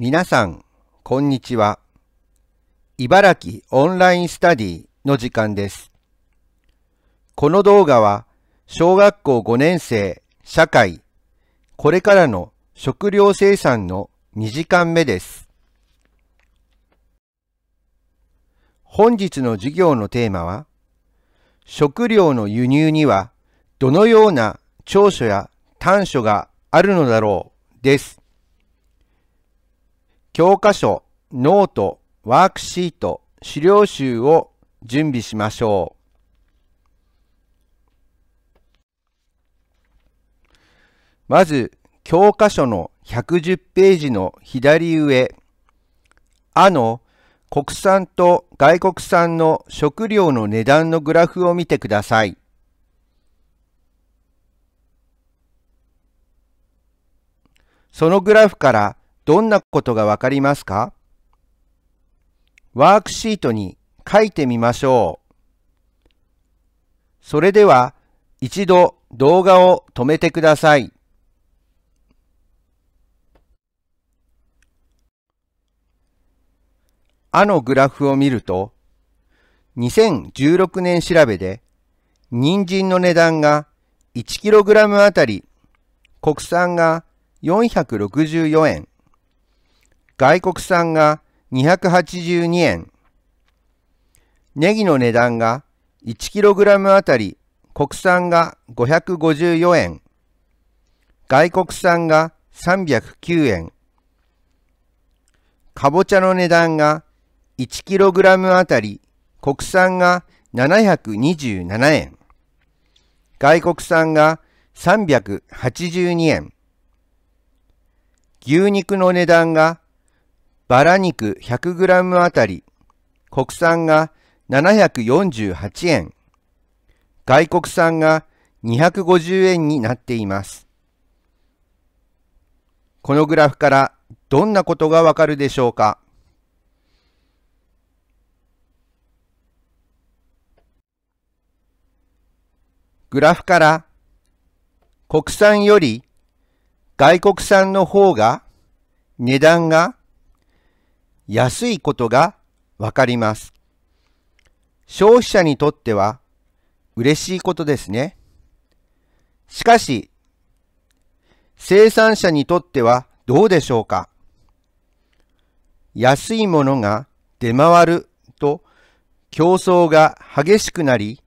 皆さん、こんにちは。茨城オンラインスタディの時間です。この動画は、小学校5年生社会、これからの食料生産の2時間目です。本日の授業のテーマは、食料の輸入にはどのような長所や短所があるのだろうです。教科書、ノート、ワークシート、資料集を準備しましょう。まず、教科書の110ページの左上、あの国産と外国産の食料の値段のグラフを見てください。そのグラフからどんなことがわかりますかワークシートに書いてみましょう。それでは一度動画を止めてください。あのグラフを見ると、2016年調べで、人参の値段が 1kg あたり、国産が464円、外国産が282円、ネギの値段が 1kg あたり国産が554円、外国産が309円、かぼちゃの値段が 1kg あたり国産が727円、外国産が382円、牛肉の値段がバラ肉 100g あたり国産が748円、外国産が250円になっています。このグラフからどんなことがわかるでしょうかグラフから国産より外国産の方が値段が安いことがわかります。消費者にとっては嬉しいことですね。しかし、生産者にとってはどうでしょうか安いものが出回ると競争が激しくなり、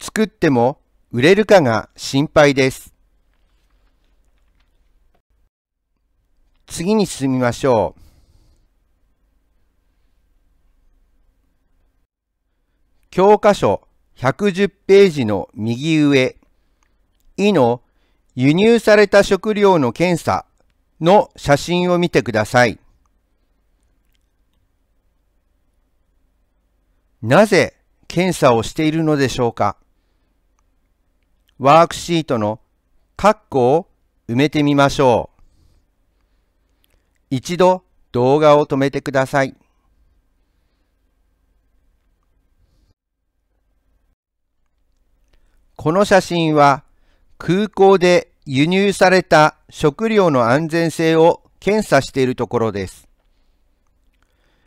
作っても売れるかが心配です。次に進みましょう。教科書110ページの右上、いの輸入された食料の検査の写真を見てください。なぜ検査をしているのでしょうかワークシートの括弧を埋めてみましょう。一度動画を止めてください。この写真は空港で輸入された食料の安全性を検査しているところです。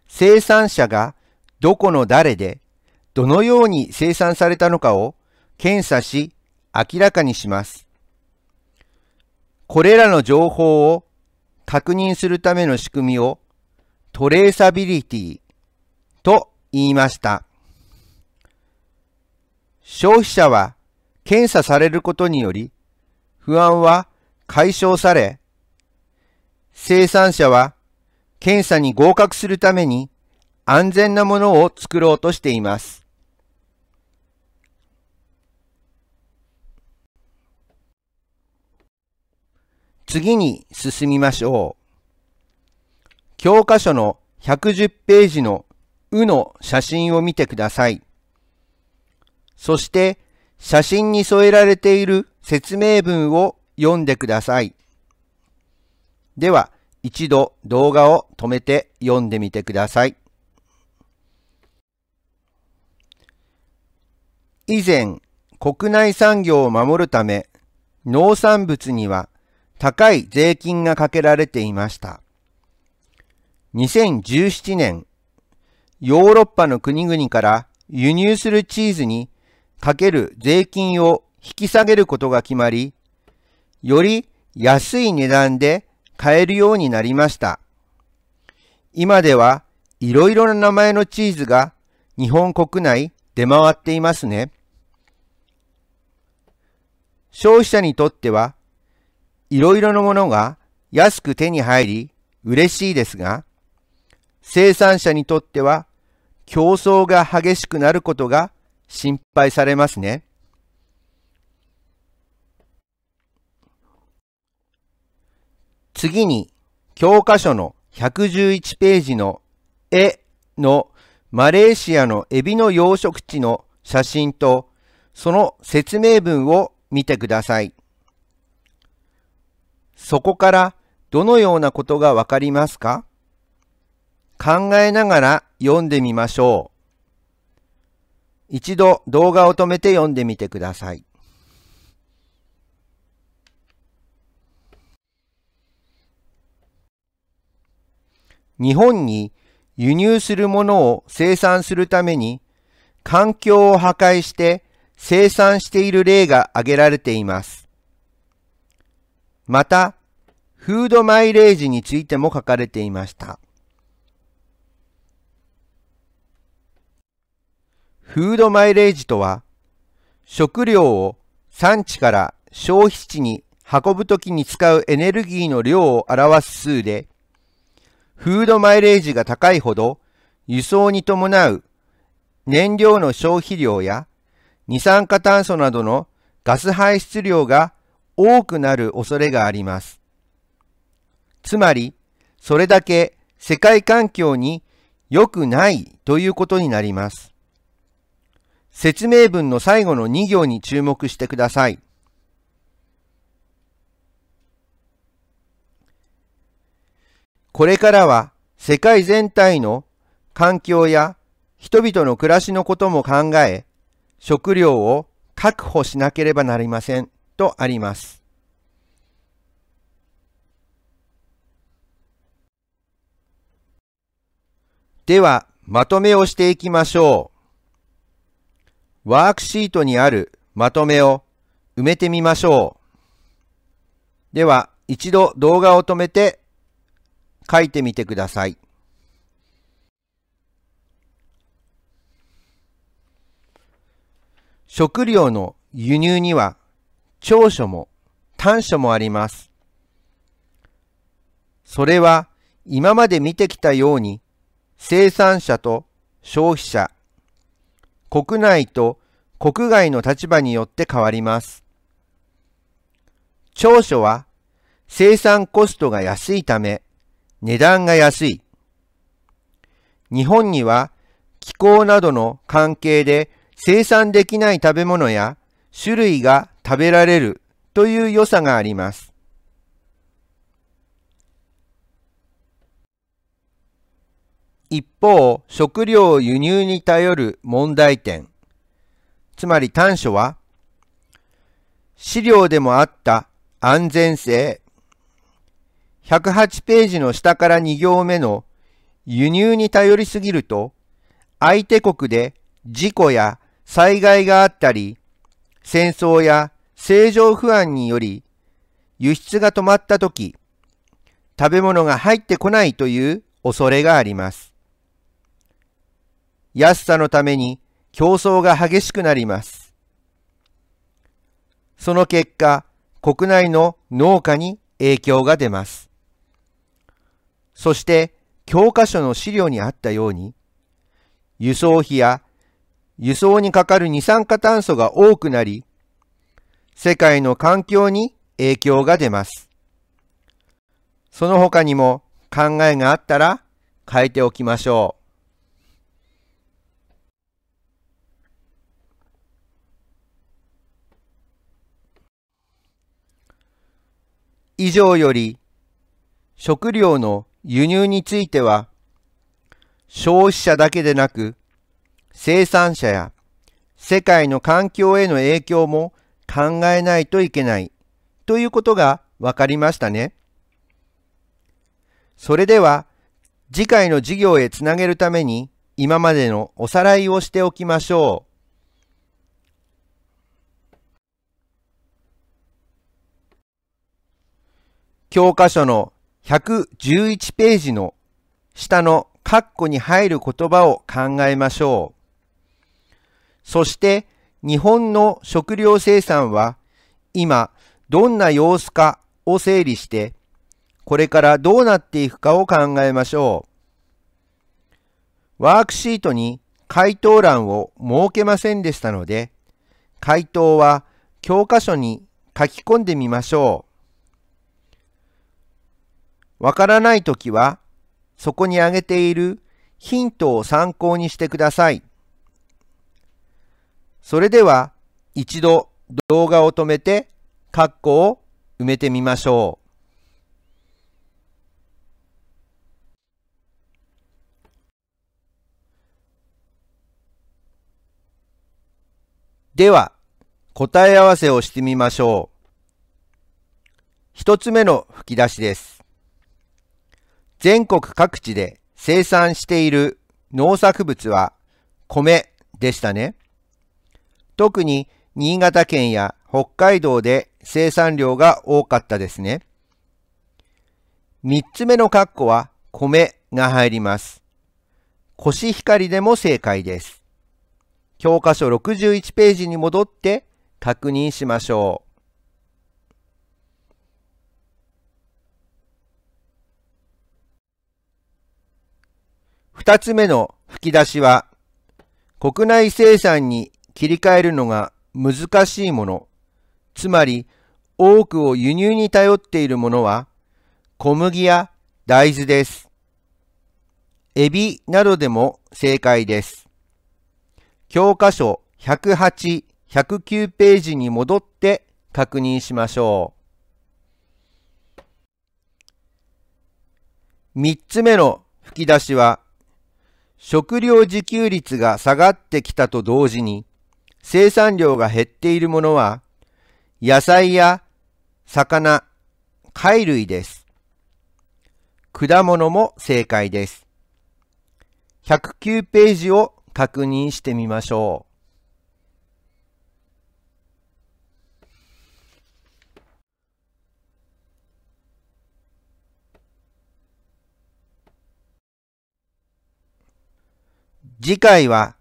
生産者がどこの誰でどのように生産されたのかを検査し明らかにします。これらの情報を確認するための仕組みをトレーサビリティと言いました。消費者は検査されることにより、不安は解消され、生産者は検査に合格するために安全なものを作ろうとしています。次に進みましょう。教科書の110ページの「う」の写真を見てください。そして写真に添えられている説明文を読んでください。では、一度動画を止めて読んでみてください。以前、国内産業を守るため、農産物には高い税金がかけられていました。2017年、ヨーロッパの国々から輸入するチーズにかける税金を引き下げることが決まり、より安い値段で買えるようになりました。今ではいろいろな名前のチーズが日本国内出回っていますね。消費者にとってはいろいろなものが安く手に入り嬉しいですが、生産者にとっては競争が激しくなることが心配されますね。次に、教科書の111ページの絵のマレーシアのエビの養殖地の写真とその説明文を見てください。そこからどのようなことがわかりますか考えながら読んでみましょう。一度動画を止めて読んでみてください。日本に輸入するものを生産するために環境を破壊して生産している例が挙げられています。また、フードマイレージについても書かれていました。フードマイレージとは、食料を産地から消費地に運ぶときに使うエネルギーの量を表す数で、フードマイレージが高いほど輸送に伴う燃料の消費量や二酸化炭素などのガス排出量が多くなる恐れがあります。つまり、それだけ世界環境に良くないということになります。説明文の最後の2行に注目してください。これからは世界全体の環境や人々の暮らしのことも考え、食料を確保しなければなりませんとあります。では、まとめをしていきましょう。ワークシートにあるまとめを埋めてみましょう。では、一度動画を止めて書いてみてください。食料の輸入には長所も短所もあります。それは今まで見てきたように生産者と消費者国内と国外の立場によって変わります。長所は生産コストが安いため値段が安い。日本には気候などの関係で生産できない食べ物や種類が食べられるという良さがあります。一方、食料輸入に頼る問題点、つまり短所は、資料でもあった安全性、108ページの下から2行目の輸入に頼りすぎると、相手国で事故や災害があったり、戦争や政情不安により輸出が止まった時、食べ物が入ってこないという恐れがあります。安さのために競争が激しくなります。その結果、国内の農家に影響が出ます。そして、教科書の資料にあったように、輸送費や輸送にかかる二酸化炭素が多くなり、世界の環境に影響が出ます。その他にも考えがあったら変えておきましょう。以上より食料の輸入については消費者だけでなく生産者や世界の環境への影響も考えないといけないということが分かりましたね。それでは次回の授業へつなげるために今までのおさらいをしておきましょう。教科書の111ページの下のカッコに入る言葉を考えましょう。そして日本の食料生産は今どんな様子かを整理してこれからどうなっていくかを考えましょう。ワークシートに回答欄を設けませんでしたので回答は教科書に書き込んでみましょう。わからないときは、そこに挙げているヒントを参考にしてください。それでは、一度動画を止めて、括弧を埋めてみましょう。では、答え合わせをしてみましょう。一つ目の吹き出しです。全国各地で生産している農作物は米でしたね。特に新潟県や北海道で生産量が多かったですね。三つ目の括弧は米が入ります。コシヒカリでも正解です。教科書61ページに戻って確認しましょう。二つ目の吹き出しは、国内生産に切り替えるのが難しいもの、つまり多くを輸入に頼っているものは、小麦や大豆です。エビなどでも正解です。教科書108、109ページに戻って確認しましょう。三つ目の吹き出しは、食料自給率が下がってきたと同時に、生産量が減っているものは、野菜や魚、貝類です。果物も正解です。109ページを確認してみましょう。次回は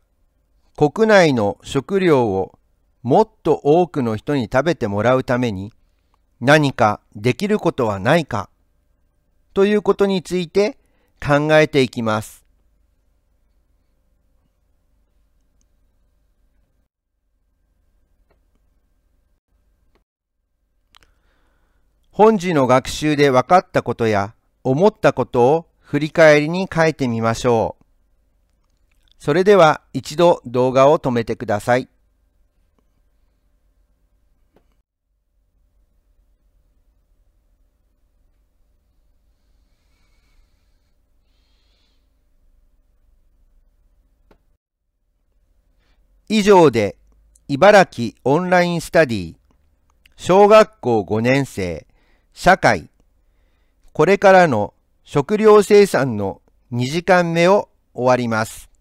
国内の食料をもっと多くの人に食べてもらうために何かできることはないかということについて考えていきます。本次の学習で分かったことや思ったことを振り返りに書いてみましょう。それでは一度動画を止めてください。以上で茨城オンラインスタディ小学校5年生社会これからの食料生産の2時間目を終わります。